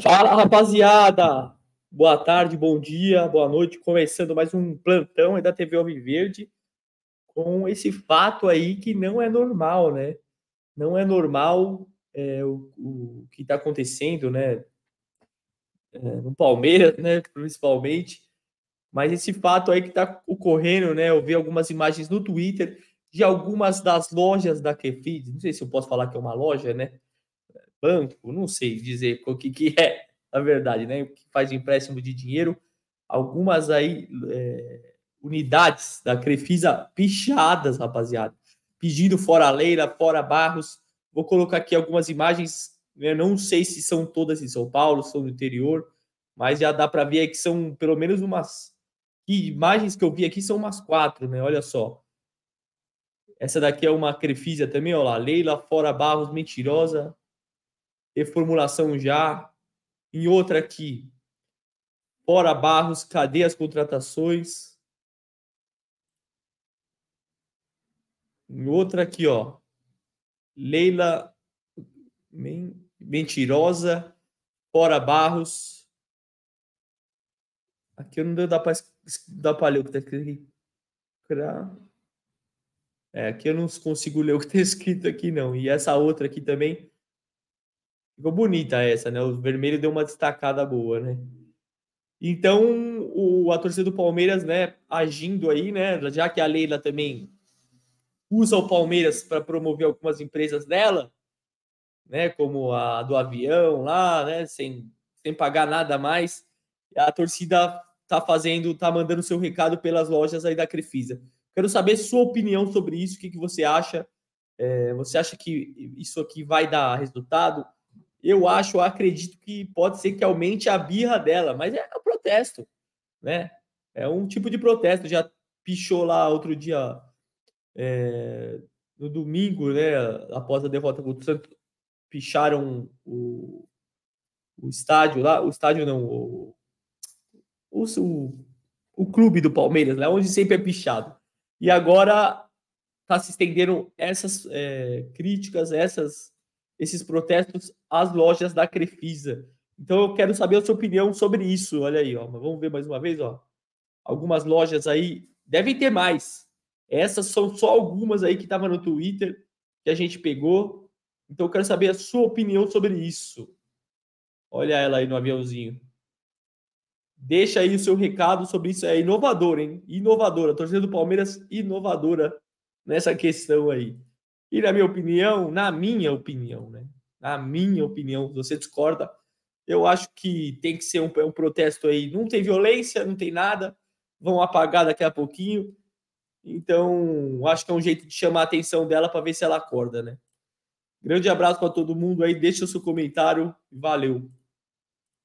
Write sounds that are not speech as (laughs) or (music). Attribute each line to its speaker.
Speaker 1: Fala, rapaziada! Boa tarde, bom dia, boa noite. Começando mais um plantão aí da TV Alviverde com esse fato aí que não é normal, né? Não é normal é, o, o, que está acontecendo, né? É, no Palmeiras, né? Principalmente. Mas esse fato aí que está ocorrendo, né? Eu vi algumas imagens no Twitter de algumas das lojas da Kefid. Não sei se eu posso falar que é uma loja, né? banco, não sei dizer (laughs) o que, que é, na verdade, né? O que faz empréstimo de dinheiro, algumas aí é, unidades da Crefisa pichadas, rapaziada, pedindo fora Leila, fora Barros. Vou colocar aqui algumas imagens, né? não sei se são todas em São Paulo, são do interior, mas já dá para ver que são pelo menos umas e imagens que eu vi aqui são umas quatro, né? Olha só. Essa daqui é uma crefisa também, olha lá. Leila Fora Barros, mentirosa reformulação já. Em outra aqui, fora Barros, cadê as contratações? Em outra aqui, ó, Leila Mentirosa, fora Barros. Aqui não deu dá para dá ler o que tá escrito aqui. É, aqui eu não consigo ler o que tá (laughs) escrito aqui não. E essa outra aqui também, Ficou bonita essa, né? O vermelho deu uma destacada boa, né? Então, o, a torcida do Palmeiras, né, agindo aí, né, já que a Leila também usa o Palmeiras para promover algumas empresas dela, né, como a do avião lá, né, sem, sem pagar nada mais, a torcida tá fazendo, tá mandando seu recado pelas lojas aí da Crefisa. Quero saber sua opinião sobre isso, o que, que você acha, é, você acha que isso aqui vai dar resultado? eu acho, acredito que pode ser que aumente a birra dela, mas é um protesto, né? É um tipo de protesto. Já pichou lá outro dia, é, no domingo, né? Após a derrota contra o Santos, picharam o, o estádio lá, o estádio não, o, o, o, o clube do Palmeiras, né? Onde sempre é pichado. E agora tá se estendendo essas é, críticas, essas esses protestos às lojas da Crefisa. Então eu quero saber a sua opinião sobre isso. Olha aí, ó. Vamos ver mais uma vez, ó. Algumas lojas aí devem ter mais. Essas são só algumas aí que estavam no Twitter que a gente pegou. Então eu quero saber a sua opinião sobre isso. Olha ela aí no aviãozinho. Deixa aí o seu recado sobre isso. É inovador, hein? Inovadora. torcida do Palmeiras inovadora nessa questão aí. E na minha opinião, na minha opinião, né? Na minha opinião, você discorda. Eu acho que tem que ser um, um protesto aí. Não tem violência, não tem nada. Vão apagar daqui a pouquinho. Então, acho que é um jeito de chamar a atenção dela para ver se ela acorda, né? Grande abraço para todo mundo aí. Deixa o seu comentário. Valeu.